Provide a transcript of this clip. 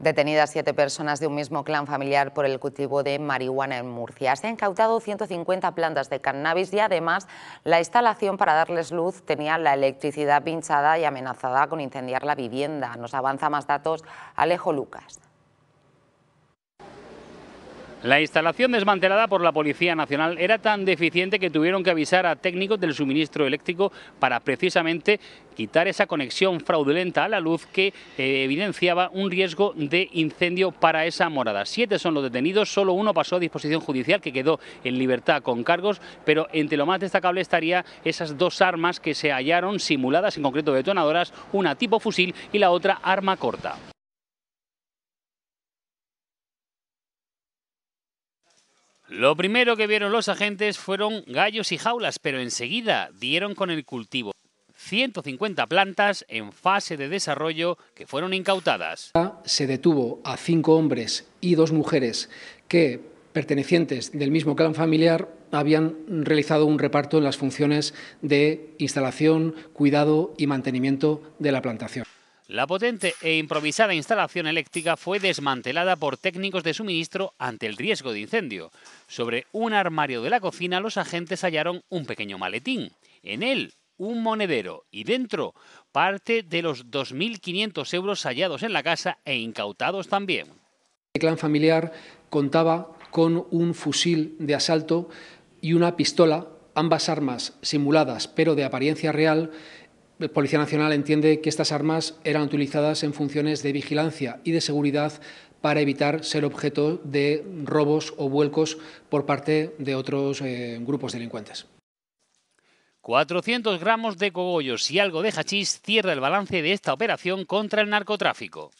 Detenidas siete personas de un mismo clan familiar por el cultivo de marihuana en Murcia. Se han cautado 150 plantas de cannabis y además la instalación para darles luz tenía la electricidad pinchada y amenazada con incendiar la vivienda. Nos avanza más datos Alejo Lucas. La instalación desmantelada por la Policía Nacional era tan deficiente que tuvieron que avisar a técnicos del suministro eléctrico para precisamente quitar esa conexión fraudulenta a la luz que eh, evidenciaba un riesgo de incendio para esa morada. Siete son los detenidos, solo uno pasó a disposición judicial que quedó en libertad con cargos, pero entre lo más destacable estaría esas dos armas que se hallaron simuladas, en concreto detonadoras, una tipo fusil y la otra arma corta. Lo primero que vieron los agentes fueron gallos y jaulas, pero enseguida dieron con el cultivo. 150 plantas en fase de desarrollo que fueron incautadas. Se detuvo a cinco hombres y dos mujeres que, pertenecientes del mismo clan familiar, habían realizado un reparto en las funciones de instalación, cuidado y mantenimiento de la plantación. La potente e improvisada instalación eléctrica fue desmantelada por técnicos de suministro ante el riesgo de incendio. Sobre un armario de la cocina los agentes hallaron un pequeño maletín. En él, un monedero y dentro parte de los 2.500 euros hallados en la casa e incautados también. El clan familiar contaba con un fusil de asalto y una pistola, ambas armas simuladas pero de apariencia real, Policía Nacional entiende que estas armas eran utilizadas en funciones de vigilancia y de seguridad para evitar ser objeto de robos o vuelcos por parte de otros eh, grupos delincuentes. 400 gramos de cogollos y algo de hachís cierra el balance de esta operación contra el narcotráfico.